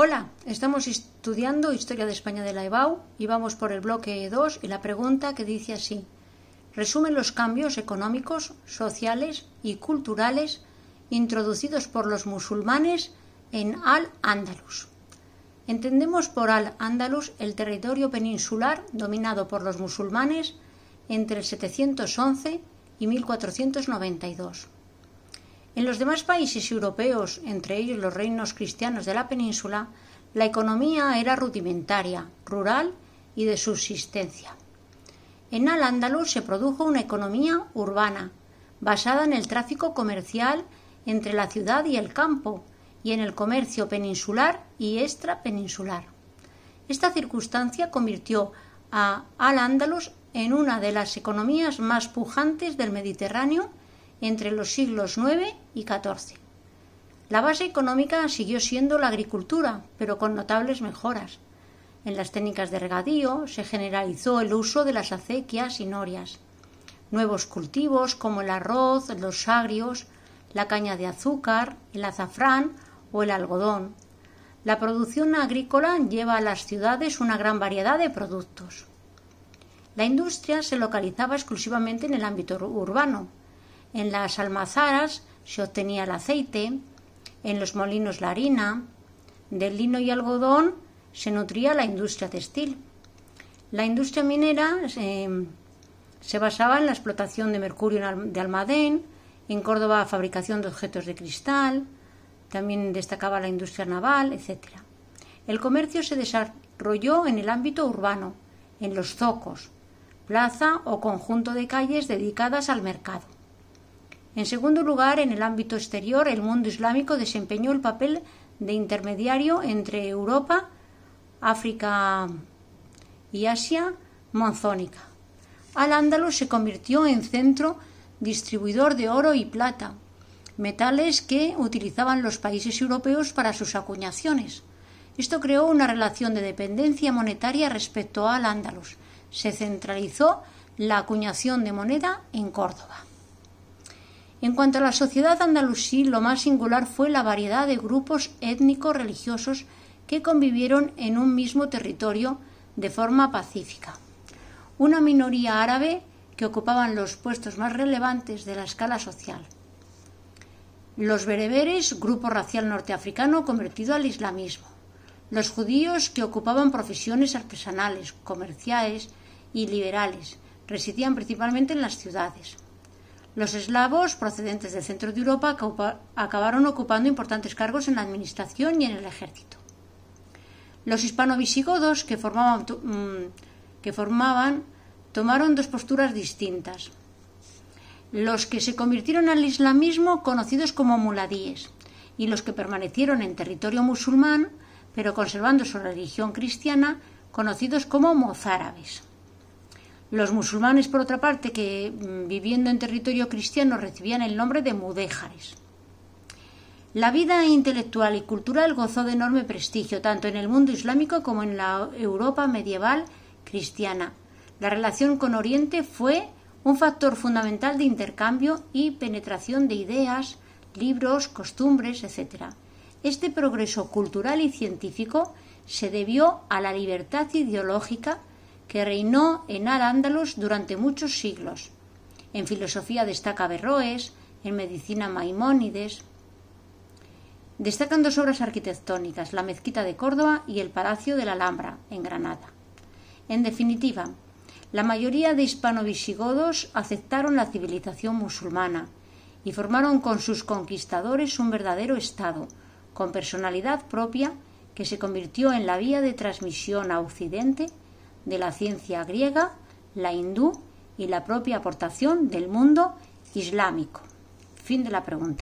Hola, estamos estudiando Historia de España de la EBAU y vamos por el bloque 2 y la pregunta que dice así. Resumen los cambios económicos, sociales y culturales introducidos por los musulmanes en Al-Ándalus. Entendemos por Al-Ándalus el territorio peninsular dominado por los musulmanes entre el 711 y 1492. En los demás países europeos, entre ellos los reinos cristianos de la península, la economía era rudimentaria, rural y de subsistencia. En Al-Ándalus se produjo una economía urbana, basada en el tráfico comercial entre la ciudad y el campo, y en el comercio peninsular y extrapeninsular. Esta circunstancia convirtió a Al-Ándalus en una de las economías más pujantes del Mediterráneo entre los siglos IX y XIV. La base económica siguió siendo la agricultura, pero con notables mejoras. En las técnicas de regadío se generalizó el uso de las acequias y norias. Nuevos cultivos como el arroz, los agrios, la caña de azúcar, el azafrán o el algodón. La producción agrícola lleva a las ciudades una gran variedad de productos. La industria se localizaba exclusivamente en el ámbito urbano, en las almazaras se obtenía el aceite, en los molinos la harina, del lino y algodón se nutría la industria textil. La industria minera eh, se basaba en la explotación de mercurio de Almadén, en Córdoba fabricación de objetos de cristal, también destacaba la industria naval, etc. El comercio se desarrolló en el ámbito urbano, en los zocos, plaza o conjunto de calles dedicadas al mercado. En segundo lugar, en el ámbito exterior, el mundo islámico desempeñó el papel de intermediario entre Europa, África y Asia monzónica. Al-Ándalus se convirtió en centro distribuidor de oro y plata, metales que utilizaban los países europeos para sus acuñaciones. Esto creó una relación de dependencia monetaria respecto al Ándalus. Se centralizó la acuñación de moneda en Córdoba. En cuanto a la sociedad andalusí, lo más singular fue la variedad de grupos étnico-religiosos que convivieron en un mismo territorio de forma pacífica. Una minoría árabe que ocupaban los puestos más relevantes de la escala social. Los bereberes, grupo racial norteafricano convertido al islamismo. Los judíos que ocupaban profesiones artesanales, comerciales y liberales, residían principalmente en las ciudades los eslavos, procedentes del centro de Europa, acabaron ocupando importantes cargos en la administración y en el ejército. Los hispano-visigodos, que formaban, mm, que formaban, tomaron dos posturas distintas. Los que se convirtieron al islamismo, conocidos como muladíes, y los que permanecieron en territorio musulmán, pero conservando su religión cristiana, conocidos como mozárabes. Los musulmanes, por otra parte, que mm, viviendo en territorio cristiano recibían el nombre de mudéjares. La vida intelectual y cultural gozó de enorme prestigio tanto en el mundo islámico como en la Europa medieval cristiana. La relación con Oriente fue un factor fundamental de intercambio y penetración de ideas, libros, costumbres, etc. Este progreso cultural y científico se debió a la libertad ideológica que reinó en Al-Ándalus durante muchos siglos. En filosofía destaca Berroes, en medicina Maimónides. Destacan dos obras arquitectónicas, la Mezquita de Córdoba y el Palacio de la Alhambra, en Granada. En definitiva, la mayoría de hispano-visigodos aceptaron la civilización musulmana y formaron con sus conquistadores un verdadero Estado, con personalidad propia, que se convirtió en la vía de transmisión a Occidente de la ciencia griega, la hindú y la propia aportación del mundo islámico. Fin de la pregunta.